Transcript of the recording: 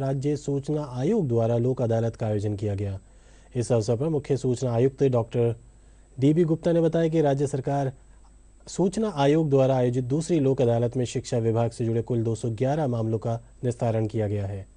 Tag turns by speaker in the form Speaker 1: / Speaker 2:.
Speaker 1: राज्य सूचना आयोग द्वारा लोक अदालत का आयोजन किया गया इस अवसर पर मुख्य सूचना आयुक्त डॉक्टर डीबी गुप्ता ने बताया कि राज्य सरकार सूचना आयोग द्वारा आयोजित दूसरी लोक अदालत में शिक्षा विभाग से जुड़े कुल 211 मामलों का निस्तारण किया गया है